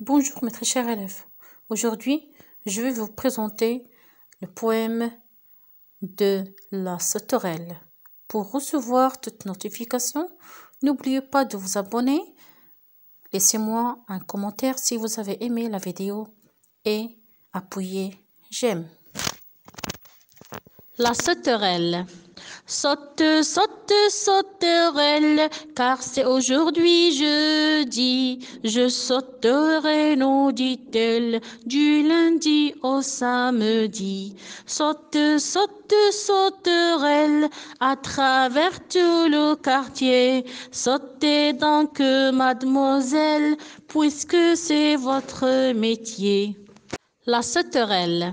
Bonjour mes très chers élèves. Aujourd'hui, je vais vous présenter le poème de la sauterelle. Pour recevoir toute notification, n'oubliez pas de vous abonner. Laissez-moi un commentaire si vous avez aimé la vidéo et appuyez j'aime. La sauterelle. Saute, saute, sauterelle, car c'est aujourd'hui jeudi. Je sauterai, nous dit-elle, du lundi au samedi. Saute, saute, sauterelle, à travers tout le quartier. Sautez donc, mademoiselle, puisque c'est votre métier. La sauterelle.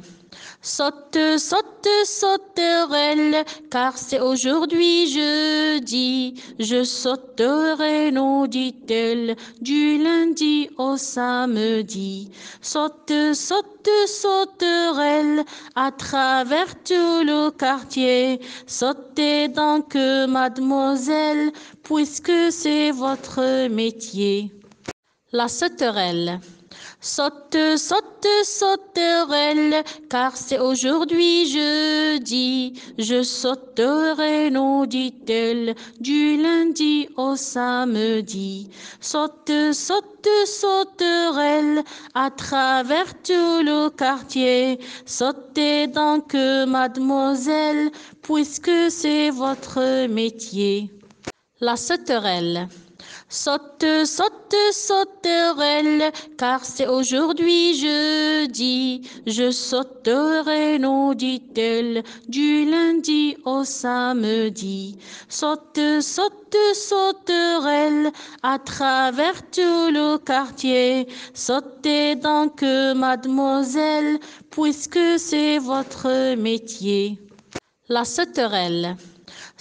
Saute, saute, sauterelle, car c'est aujourd'hui jeudi. Je sauterai, nous dit-elle, du lundi au samedi. Saute, saute, sauterelle, à travers tout le quartier. Sautez donc, mademoiselle, puisque c'est votre métier. La sauterelle. Saute, saute, sauterelle, car c'est aujourd'hui jeudi. Je sauterai, nous dit-elle, du lundi au samedi. Saute, saute, sauterelle, à travers tout le quartier. Sautez donc, mademoiselle, puisque c'est votre métier. La sauterelle. Saute, saute, sauterelle, car c'est aujourd'hui jeudi. Je sauterai, nous dit-elle, du lundi au samedi. Saute, saute, sauterelle, à travers tout le quartier. Sautez donc, mademoiselle, puisque c'est votre métier. La sauterelle.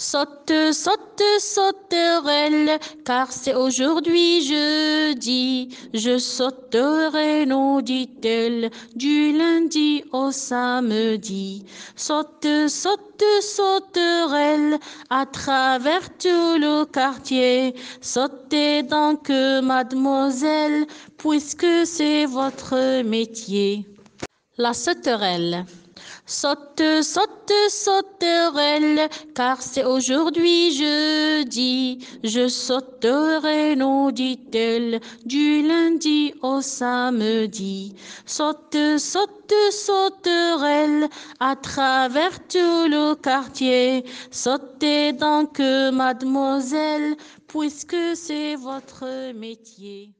Saute, saute, sauterelle, car c'est aujourd'hui jeudi. Je sauterai, nous dit-elle, du lundi au samedi. Saute, saute, sauterelle, à travers tout le quartier. Sautez donc, mademoiselle, puisque c'est votre métier. La sauterelle. Saute, saute, sauterelle, car c'est aujourd'hui jeudi. Je sauterai, nous dit-elle, du lundi au samedi. Saute, saute, sauterelle, à travers tout le quartier. Sautez donc, mademoiselle, puisque c'est votre métier.